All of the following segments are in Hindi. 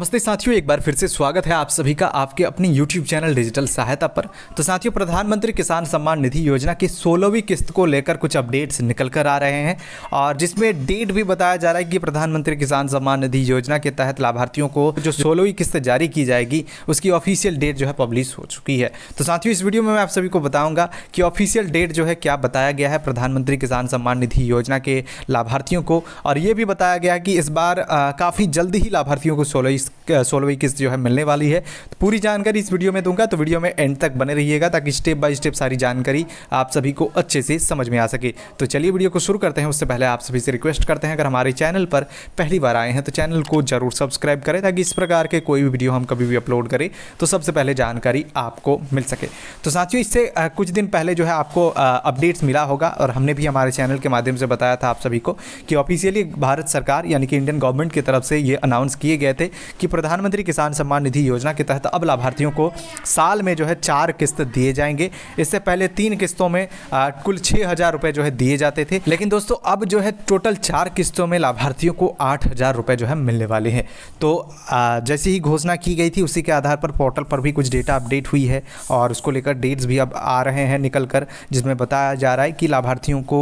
नमस्ते साथियों एक बार फिर से स्वागत है आप सभी का आपके अपने YouTube चैनल डिजिटल सहायता पर तो साथियों प्रधानमंत्री किसान सम्मान निधि योजना की सोलहवीं किस्त को लेकर कुछ अपडेट्स निकल कर आ रहे हैं और जिसमें डेट भी बताया जा रहा है कि प्रधानमंत्री किसान सम्मान निधि योजना के तहत लाभार्थियों को जो सोलहवीं किस्त जारी की जाएगी उसकी ऑफिशियल डेट जो है पब्लिश हो चुकी है तो साथियों इस वीडियो में मैं आप सभी को बताऊँगा कि ऑफिशियल डेट जो है क्या बताया गया है प्रधानमंत्री किसान सम्मान निधि योजना के लाभार्थियों को और ये भी बताया गया कि इस बार काफ़ी जल्द ही लाभार्थियों को सोलह सोलवी किस्त जो है मिलने वाली है तो पूरी जानकारी इस वीडियो में दूंगा तो वीडियो में एंड तक बने रहिएगा ताकि स्टेप बाय स्टेप सारी जानकारी आप सभी को अच्छे से समझ में आ सके तो चलिए वीडियो को शुरू करते हैं उससे पहले आप सभी से रिक्वेस्ट करते हैं अगर हमारे चैनल पर पहली बार आए हैं तो चैनल को जरूर सब्सक्राइब करें ताकि इस प्रकार के कोई भी वीडियो हम कभी भी अपलोड करें तो सबसे पहले जानकारी आपको मिल सके तो साथियों इससे कुछ दिन पहले जो है आपको अपडेट्स मिला होगा और हमने भी हमारे चैनल के माध्यम से बताया था आप सभी को कि ऑफिशियली भारत सरकार यानी कि इंडियन गवर्नमेंट की तरफ से ये अनाउंस किए गए थे कि प्रधानमंत्री किसान सम्मान निधि योजना के तहत अब लाभार्थियों को साल में जो है चार किस्त दिए जाएंगे इससे पहले तीन किस्तों में आ, कुल छः हज़ार रुपये जो है दिए जाते थे लेकिन दोस्तों अब जो है टोटल चार किस्तों में लाभार्थियों को आठ हज़ार रुपये जो है मिलने वाले हैं तो आ, जैसे ही घोषणा की गई थी उसी के आधार पर पोर्टल पर भी कुछ डेटा अपडेट हुई है और उसको लेकर डेट्स भी अब आ रहे हैं निकल कर जिसमें बताया जा रहा है कि लाभार्थियों को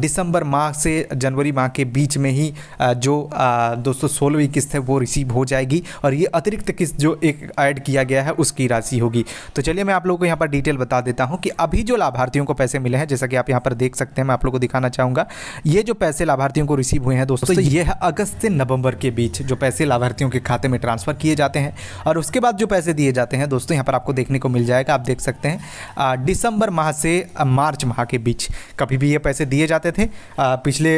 दिसंबर माह से जनवरी माह के बीच में ही जो दोस्तों सोलहवीं किस्त है वो रिसीव हो जाएगी और ये अतिरिक्त किस्त जो एक ऐड किया गया है उसकी राशि होगी तो चलिए मैं आप लोगों को यहाँ पर डिटेल बता देता हूँ कि अभी जो लाभार्थियों को पैसे मिले हैं जैसा कि आप यहाँ पर देख सकते हैं मैं आप लोग को दिखाना चाहूँगा ये जो पैसे लाभार्थियों को रिसीव हुए हैं दोस्तों तो ये है अगस्त से नवंबर के बीच जो पैसे लाभार्थियों के खाते में ट्रांसफ़र किए जाते हैं और उसके बाद जो पैसे दिए जाते हैं दोस्तों यहाँ पर आपको देखने को मिल जाएगा आप देख सकते हैं दिसंबर माह से मार्च माह के बीच कभी भी ये पैसे दिए जाते थे पिछले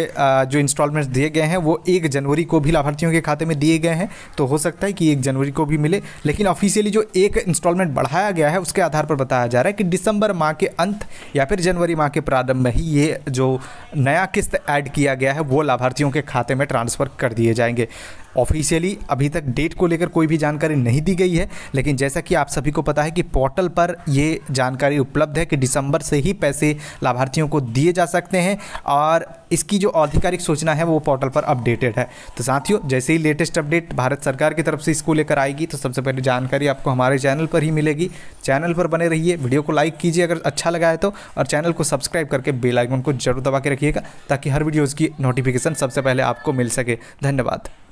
जो इंस्टॉलमेंट्स दिए गए हैं वो एक जनवरी को भी लाभार्थियों के खाते में दिए गए हैं तो तो हो सकता है कि एक जनवरी को भी मिले लेकिन ऑफिशियली जो एक इंस्टॉलमेंट बढ़ाया गया है उसके आधार पर बताया जा रहा है कि दिसंबर माह के अंत या फिर जनवरी माह के प्रारंभ में ही ये जो नया किस्त ऐड किया गया है वो लाभार्थियों के खाते में ट्रांसफ़र कर दिए जाएंगे ऑफिशियली अभी तक डेट को लेकर कोई भी जानकारी नहीं दी गई है लेकिन जैसा कि आप सभी को पता है कि पोर्टल पर ये जानकारी उपलब्ध है कि दिसंबर से ही पैसे लाभार्थियों को दिए जा सकते हैं और इसकी जो आधिकारिक सूचना है वो पोर्टल पर अपडेटेड है तो साथियों जैसे ही लेटेस्ट अपडेट भारत सरकार की तरफ से इसको लेकर आएगी तो सबसे पहले जानकारी आपको हमारे चैनल पर ही मिलेगी चैनल पर बने रहिए वीडियो को लाइक कीजिए अगर अच्छा लगा है तो और चैनल को सब्सक्राइब करके बेल आइकन को जरूर दबा के रखिएगा ताकि हर वीडियोज़ की नोटिफिकेशन सबसे पहले आपको मिल सके धन्यवाद